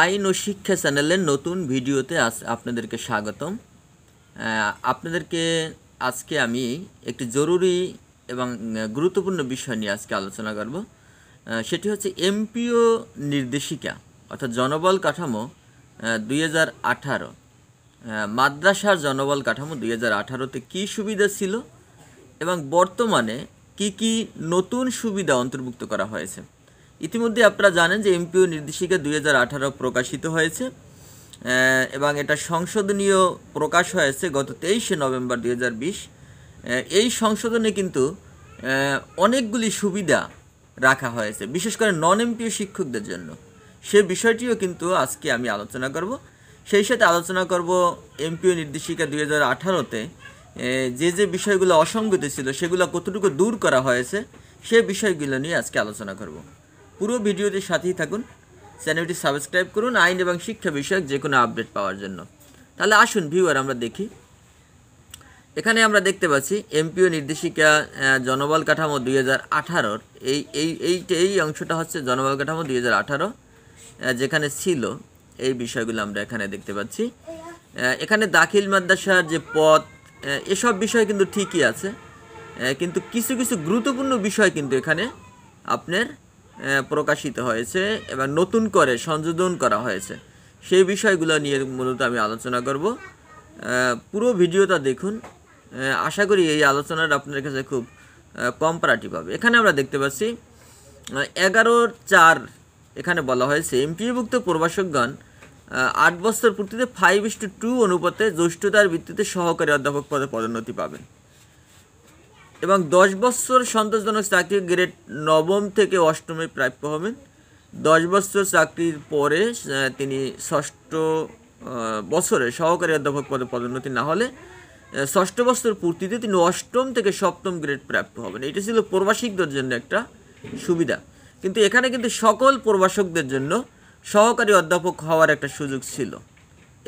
আইন ও শিক্ষা চ্যানেলের নতুন ভিডিওতে আস আপনাদেরকে স্বাগতম আপনাদেরকে আজকে আমি একটি জরুরি এবং গুরুত্বপূর্ণ বিষয় নিয়ে আজকে আলোচনা করব সেটি হচ্ছে এমপিও নির্দেশিকা অর্থাৎ জনবল কাঠামো দুই হাজার আঠারো মাদ্রাসার জনবল কাঠামো দুই হাজার আঠারোতে কী সুবিধা ছিল এবং বর্তমানে কি কি নতুন সুবিধা অন্তর্ভুক্ত করা হয়েছে ইতিমধ্যে আপনারা জানেন যে এমপিও নির্দেশিকা দুই প্রকাশিত হয়েছে এবং এটা সংশোধনীয় প্রকাশ হয়েছে গত তেইশে নভেম্বর দুই এই সংশোধনে কিন্তু অনেকগুলি সুবিধা রাখা হয়েছে বিশেষ করে নন এমপিও শিক্ষকদের জন্য সে বিষয়টিও কিন্তু আজকে আমি আলোচনা করব সেই সাথে আলোচনা করব এমপিও নির্দেশিকা দুই হাজার আঠারোতে যে যে বিষয়গুলো অসঙ্গতি ছিল সেগুলো কতটুকু দূর করা হয়েছে সে বিষয়গুলো নিয়ে আজকে আলোচনা করব পুরো ভিডিওতে সাথেই থাকুন চ্যানেলটি সাবস্ক্রাইব করুন আইন এবং শিক্ষা বিষয়ক যে কোনো আপডেট পাওয়ার জন্য তাহলে আসুন ভিউয়ার আমরা দেখি এখানে আমরা দেখতে পাচ্ছি এমপিও নির্দেশিকা জনবল কাঠামো দুই হাজার আঠারোর এই এই এই এই অংশটা হচ্ছে জনবল কাঠামো দুই হাজার আঠারো যেখানে ছিল এই বিষয়গুলো আমরা এখানে দেখতে পাচ্ছি এখানে দাখিল মাদ্রাসার যে পথ এসব বিষয় কিন্তু ঠিকই আছে কিন্তু কিছু কিছু গুরুত্বপূর্ণ বিষয় কিন্তু এখানে আপনার প্রকাশিত হয়েছে এবং নতুন করে সংযোজন করা হয়েছে সেই বিষয়গুলো নিয়ে মূলত আমি আলোচনা করব পুরো ভিডিওটা দেখুন আশা করি এই আলোচনাটা আপনার কাছে খুব কম্পারাটিভ হবে এখানে আমরা দেখতে পাচ্ছি এগারো চার এখানে বলা হয়েছে এমপিভুক্ত প্রভাষকগণ আট বছর পূর্তিতে ফাইভ ইস টু টু অনুপাতে জ্যৈষ্ঠতার ভিত্তিতে সহকারী অধ্যাপক পদে পদোন্নতি পাবেন এবং দশ বছর সন্তোষজনক চাকরি গ্রেড নবম থেকে অষ্টমে প্রাপ্য হবেন দশ বছর চাকরির পরে তিনি ষষ্ঠ বছরে সহকারী অধ্যাপক পদে পদোন্নতি না হলে ষষ্ঠ বছর পূর্তিতে তিনি অষ্টম থেকে সপ্তম গ্রেড প্রাপ্য হবেন এটা ছিল প্রবাসিকদের জন্য একটা সুবিধা কিন্তু এখানে কিন্তু সকল প্রবাসকদের জন্য সহকারী অধ্যাপক হওয়ার একটা সুযোগ ছিল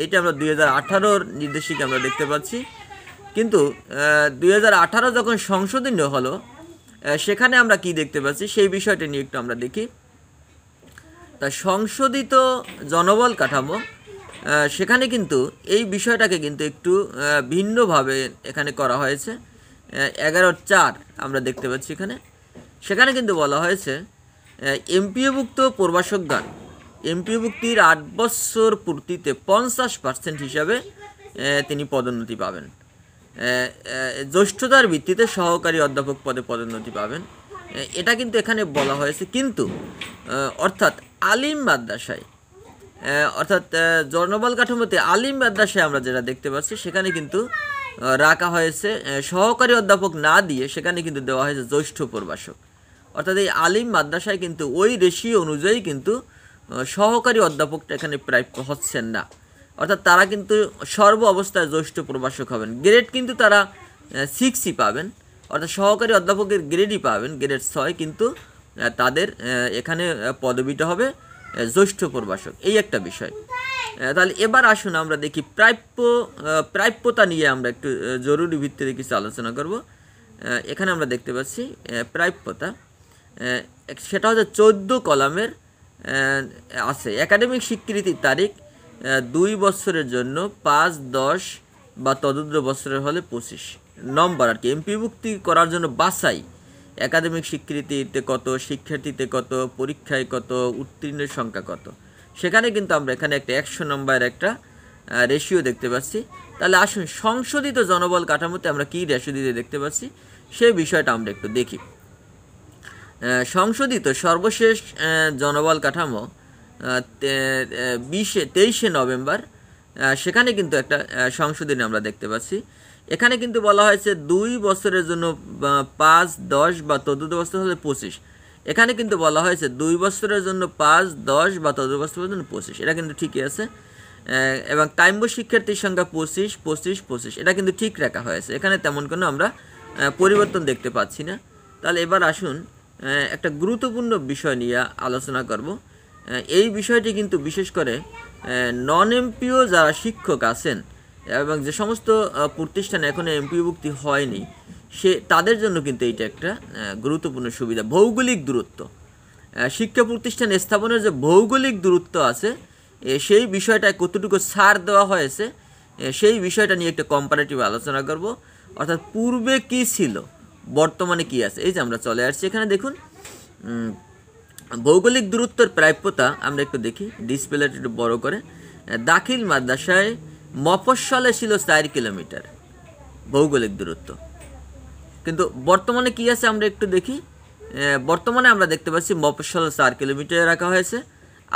এটা আমরা দুই হাজার আঠারোর নির্দেশিকা আমরা দেখতে পাচ্ছি কিন্তু দুই যখন সংশোধনী হলো সেখানে আমরা কি দেখতে পাচ্ছি সেই বিষয়টি নিয়ে একটু আমরা দেখি তা সংশোধিত জনবল কাঠামো সেখানে কিন্তু এই বিষয়টাকে কিন্তু একটু ভিন্নভাবে এখানে করা হয়েছে এগারো চার আমরা দেখতে পাচ্ছি এখানে সেখানে কিন্তু বলা হয়েছে এমপিওভুক্ত প্রবাসকগণ এমপিওভুক্তির আট বছর পূর্তিতে পঞ্চাশ পার্সেন্ট হিসাবে তিনি পদোন্নতি পাবেন জ্যৈষ্ঠতার ভিত্তিতে সহকারী অধ্যাপক পদে পদোন্নতি পাবেন এটা কিন্তু এখানে বলা হয়েছে কিন্তু অর্থাৎ আলিম মাদ্রাসায় অর্থাৎ জর্নবল কাঠামোতে আলিম মাদ্রাসায় আমরা যেটা দেখতে পাচ্ছি সেখানে কিন্তু রাখা হয়েছে সহকারী অধ্যাপক না দিয়ে সেখানে কিন্তু দেওয়া হয়েছে জ্যৈষ্ঠ প্রবাসক অর্থাৎ এই আলিম মাদ্রাসায় কিন্তু ওই রেশি অনুযায়ী কিন্তু সহকারী অধ্যাপকটা এখানে প্রাপ্য হচ্ছেন না অর্থাৎ তারা কিন্তু সর্ব অবস্থায় জ্যৈষ্ঠ প্রভাষক হবেন গ্রেড কিন্তু তারা সিক্সই পাবেন অর্থাৎ সহকারী অধ্যাপকের গ্রেডই পাবেন গ্রেড ছয় কিন্তু তাদের এখানে পদবিটা হবে জ্যৈষ্ঠ প্রভাষক এই একটা বিষয় তাহলে এবার আসুন আমরা দেখি প্রাপ্য প্রাপ্যতা নিয়ে আমরা একটু জরুরি ভিত্তিতে কিছু আলোচনা করব এখানে আমরা দেখতে পাচ্ছি প্রাপ্যতা সেটা হচ্ছে চোদ্দ কলামের আছে একাডেমিক স্বীকৃতির তারিখ দুই বছরের জন্য পাঁচ দশ বা তদুদ্র বছরের হলে পঁচিশ নম্বর আর কি এমপি ভুক্তি করার জন্য বাসাই একাডেমিক স্বীকৃতিতে কত শিক্ষার্থীতে কত পরীক্ষায় কত উত্তীর্ণের সংখ্যা কত সেখানে কিন্তু আমরা এখানে একটা একশো নম্বরের একটা রেশিও দেখতে পাচ্ছি তাহলে আসুন সংশোধিত জনবল কাঠামোতে আমরা কী রেশিও দিতে দেখতে পাচ্ছি সেই বিষয়টা আমরা একটু দেখি সংশোধিত সর্বশেষ জনবল কাঠামো বিশে তেইশে নভেম্বর সেখানে কিন্তু একটা সংশোধনী আমরা দেখতে পাচ্ছি এখানে কিন্তু বলা হয়েছে দুই বছরের জন্য পাঁচ দশ বা তদুত বছর হলে পঁচিশ এখানে কিন্তু বলা হয়েছে দুই বছরের জন্য পাঁচ দশ বা চতুর্থ বছরের জন্য পঁচিশ এটা কিন্তু ঠিকই আছে এবং কাম্য শিক্ষার্থীর সংখ্যা পঁচিশ পঁচিশ পঁচিশ এটা কিন্তু ঠিক রাখা হয়েছে এখানে তেমন কোনো আমরা পরিবর্তন দেখতে পাচ্ছি না তাহলে এবার আসুন একটা গুরুত্বপূর্ণ বিষয় নিয়ে আলোচনা করব এই বিষয়টি কিন্তু বিশেষ করে নন এমপিও যারা শিক্ষক আছেন এবং যে সমস্ত প্রতিষ্ঠান এখনও এমপিওভুক্তি হয়নি সে তাদের জন্য কিন্তু এইটা একটা গুরুত্বপূর্ণ সুবিধা ভৌগোলিক দূরত্ব শিক্ষা প্রতিষ্ঠান স্থাপনের যে ভৌগোলিক দূরত্ব আছে সেই বিষয়টায় কতটুকু ছাড় দেওয়া হয়েছে সেই বিষয়টা নিয়ে একটা কম্পারেটিভ আলোচনা করব অর্থাৎ পূর্বে কি ছিল বর্তমানে কি আছে এই যে আমরা চলে আসছি এখানে দেখুন ভৌগোলিক দূরত্বের প্রাপ্যতা আমরা একটু দেখি ডিসপ্লেটা একটু বড় করে দাখিল মাদ্রাসায় মফস্বলে ছিল চার কিলোমিটার ভৌগোলিক দূরত্ব কিন্তু বর্তমানে কি আছে আমরা একটু দেখি বর্তমানে আমরা দেখতে পাচ্ছি মফস্বল চার কিলোমিটার রাখা হয়েছে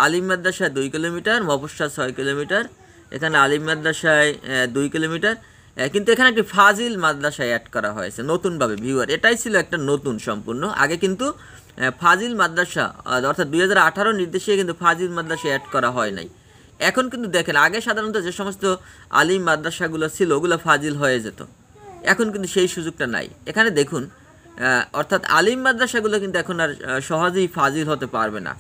আলিম মাদ্রাসায় দুই কিলোমিটার মফস্বল ছয় কিলোমিটার এখানে আলিম মাদ্রাসায় দুই কিলোমিটার কিন্তু এখানে একটি ফাজিল মাদ্রাসায় অ্যাড করা হয়েছে নতুনভাবে ভিউয়ার এটাই ছিল একটা নতুন সম্পূর্ণ আগে কিন্তু ফাজিল মাদ্রাসা অর্থাৎ দুই হাজার আঠারো নির্দেশে কিন্তু ফাজিল মাদ্রাসা অ্যাড করা হয় নাই এখন কিন্তু দেখেন আগে সাধারণত যে সমস্ত আলিম মাদ্রাসাগুলো ছিল ওগুলো ফাজিল হয়ে যেত এখন কিন্তু সেই সুযোগটা নাই এখানে দেখুন অর্থাৎ আলিম মাদ্রাসাগুলো কিন্তু এখন আর সহজেই ফাজিল হতে পারবে না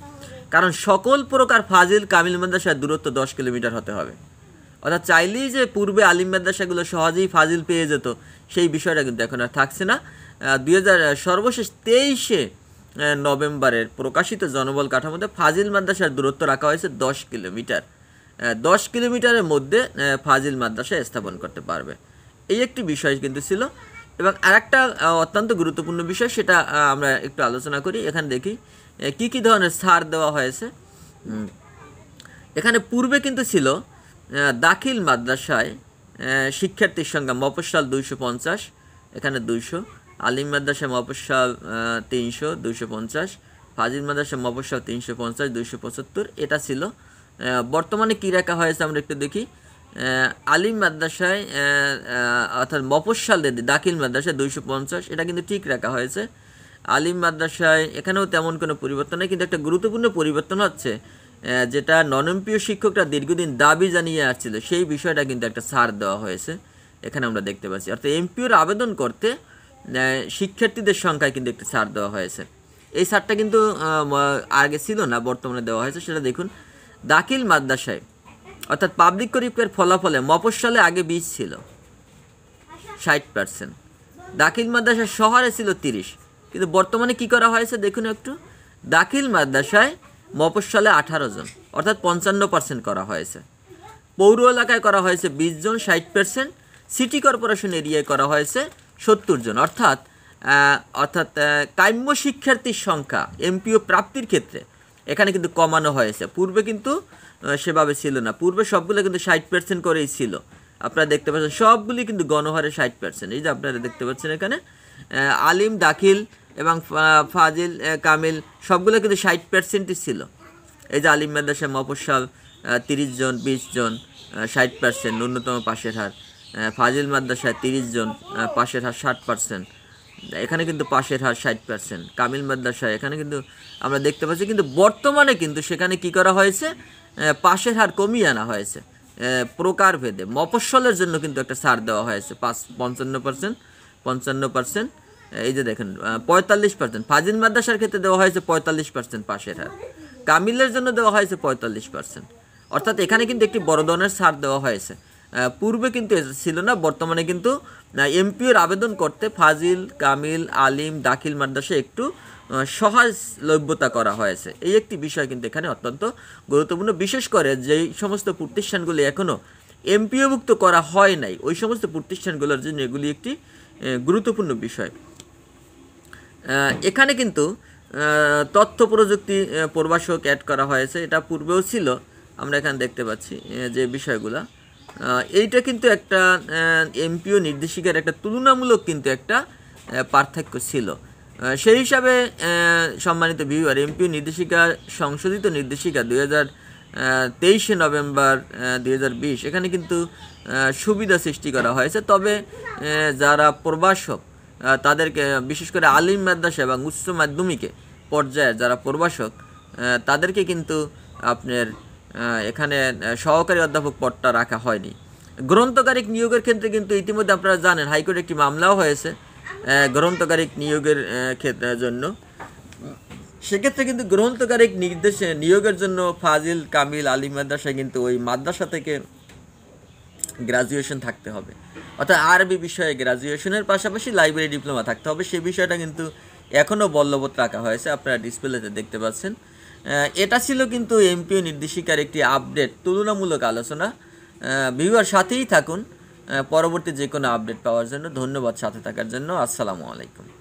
কারণ সকল প্রকার ফাজিল কামিল মাদ্রাসার দূরত্ব দশ কিলোমিটার হতে হবে অর্থাৎ চাইলেই যে পূর্বে আলিম মাদ্রাসাগুলো সহজেই ফাজিল পেয়ে যেত সেই বিষয়টা কিন্তু এখন আর থাকছে না দুই হাজার সর্বশেষ তেইশে নভেম্বরের প্রকাশিত জনবল কাঠামোতে ফাজিল মাদ্রাসার দূরত্ব রাখা হয়েছে দশ কিলোমিটার দশ কিলোমিটারের মধ্যে ফাজিল মাদ্রাসা স্থাপন করতে পারবে এই একটি বিষয় কিন্তু ছিল এবং আরেকটা অত্যন্ত গুরুত্বপূর্ণ বিষয় সেটা আমরা একটু আলোচনা করি এখানে দেখি কি কি ধরনের সার দেওয়া হয়েছে এখানে পূর্বে কিন্তু ছিল দাখিল মাদ্রাসায় শিক্ষার্থীর সংখ্যা মফস্বল দুইশো পঞ্চাশ এখানে দুইশো আলিম মাদ্রাসা মফস্যা তিনশো দুশো পঞ্চাশ ফাজিল মাদ্রাসা মফস্যা তিনশো পঞ্চাশ দুশো পঁচাত্তর এটা ছিল বর্তমানে কী রাখা হয়েছে আমরা একটু দেখি আলিম মাদ্রাসায় অর্থাৎ মফস্যাল দাখিল মাদ্রাসায় দুইশো পঞ্চাশ এটা কিন্তু ঠিক রাখা হয়েছে আলিম মাদ্রাসায় এখানেও তেমন কোনো পরিবর্তন নেই কিন্তু একটা গুরুত্বপূর্ণ পরিবর্তন হচ্ছে যেটা ননম্পীয় শিক্ষকরা দীর্ঘদিন দাবি জানিয়ে আসছিল সেই বিষয়টা কিন্তু একটা ছাড় দেওয়া হয়েছে এখানে আমরা দেখতে পাচ্ছি অর্থাৎ এমপিওর আবেদন করতে শিক্ষার্থীদের সংখ্যায় কিন্তু একটি ছাড় দেওয়া হয়েছে এই ছাড়টা কিন্তু আগে ছিল না বর্তমানে দেওয়া হয়েছে সেটা দেখুন দাখিল মাদ্রাসায় অর্থাৎ পাবলিক পরীক্ষার ফলাফলে মফস্বলে আগে বিশ ছিল ষাট পার্সেন্ট দাখিল মাদ্রাসায় শহরে ছিল তিরিশ কিন্তু বর্তমানে কি করা হয়েছে দেখুন একটু দাখিল মাদ্রাসায় মফস্বলে আঠারো জন অর্থাৎ পঞ্চান্ন পার্সেন্ট করা হয়েছে পৌর এলাকায় করা হয়েছে বিশ জন ষাট পার্সেন্ট সিটি কর্পোরেশন এরিয়ায় করা হয়েছে সত্তর জন অর্থাৎ অর্থাৎ কাম্য শিক্ষার্থীর সংখ্যা এমপিও প্রাপ্তির ক্ষেত্রে এখানে কিন্তু কমানো হয়েছে পূর্বে কিন্তু সেভাবে ছিল না পূর্বে সবগুলো কিন্তু ষাট পার্সেন্ট করেই ছিল আপনারা দেখতে পাচ্ছেন সবগুলি কিন্তু গণহারে ষাট পার্সেন্ট এই যে আপনারা দেখতে পাচ্ছেন এখানে আলিম দাখিল এবং ফাজিল কামিল সবগুলো কিন্তু ষাট পার্সেন্টই ছিল এই যে আলিম মাদ্রাসা মফস্বল তিরিশ জন বিশ জন ষাট পার্সেন্ট ন্যূনতম পাশের হার ফাজিল মাদ্রাসায় তিরিশ জন পাশের হার ষাট পার্সেন্ট এখানে কিন্তু পাশের হার ষাট পার্সেন্ট কামিল মাদ্রাসায় এখানে কিন্তু আমরা দেখতে পাচ্ছি কিন্তু বর্তমানে কিন্তু সেখানে কি করা হয়েছে পাশের হার কমিয়ে আনা হয়েছে প্রকার ভেদে মফস্বলের জন্য কিন্তু একটা সার দেওয়া হয়েছে পাঁচ পঞ্চান্ন পার্সেন্ট পঞ্চান্ন পার্সেন্ট এই যে দেখেন পঁয়তাল্লিশ পার্সেন্ট ফাজিল মাদ্রাসার ক্ষেত্রে দেওয়া হয়েছে পঁয়তাল্লিশ পার্সেন্ট পাশের হার কামিলের জন্য দেওয়া হয়েছে পঁয়তাল্লিশ পার্সেন্ট অর্থাৎ এখানে কিন্তু একটি বড় ধরনের সার দেওয়া হয়েছে পূর্বে কিন্তু ছিল না বর্তমানে কিন্তু এমপিওর আবেদন করতে ফাজিল কামিল আলিম দাখিল মাদ্রাসা একটু সহজলভ্যতা করা হয়েছে এই একটি বিষয় কিন্তু এখানে অত্যন্ত গুরুত্বপূর্ণ বিশেষ করে যেই সমস্ত প্রতিষ্ঠানগুলি এখনও এমপিওভুক্ত করা হয় নাই ওই সমস্ত প্রতিষ্ঠানগুলোর জন্য এগুলি একটি গুরুত্বপূর্ণ বিষয় এখানে কিন্তু তথ্য প্রযুক্তি প্রবাসক অ্যাড করা হয়েছে এটা পূর্বেও ছিল আমরা এখানে দেখতে পাচ্ছি যে বিষয়গুলো এইটা কিন্তু একটা এমপিও নির্দেশিকার একটা তুলনামূলক কিন্তু একটা পার্থক্য ছিল সেই হিসাবে সম্মানিত ভিউয়ার এমপিও নির্দেশিকা সংশোধিত নির্দেশিকা দুই হাজার তেইশে নভেম্বর দুই এখানে কিন্তু সুবিধা সৃষ্টি করা হয়েছে তবে যারা প্রবাসক তাদেরকে বিশেষ করে আলিম মাদ্রাসা এবং উচ্চ মাধ্যমিকে পর্যায়ে যারা প্রবাসক তাদেরকে কিন্তু আপনার এখানে সহকারী অধ্যাপক পদটা রাখা হয়নি গ্রন্থকারিক নিয়োগের ক্ষেত্রে কিন্তু ইতিমধ্যে আপনারা জানেন হাইকোর্টে একটি মামলাও হয়েছে গ্রন্থকারিক নিয়োগের জন্য সেক্ষেত্রে কিন্তু গ্রন্থকারিক নির্দেশে নিয়োগের জন্য ফাজিল কামিল আলী মাদ্রাসায় কিন্তু ওই মাদ্রাসা থেকে গ্রাজুয়েশন থাকতে হবে অর্থাৎ আরবি বিষয়ে গ্রাজুয়েশনের পাশাপাশি লাইব্রেরি ডিপ্লোমা থাকতে হবে সেই বিষয়টা কিন্তু এখনও বল্লবত রাখা হয়েছে আপনারা ডিসপ্লেতে দেখতে পাচ্ছেন এটা ছিল কিন্তু এমপিও নির্দেশিকার একটি আপডেট তুলনামূলক আলোচনা ভিউয়ার সাথেই থাকুন পরবর্তী যে কোনো আপডেট পাওয়ার জন্য ধন্যবাদ সাথে থাকার জন্য আসসালামু আলাইকুম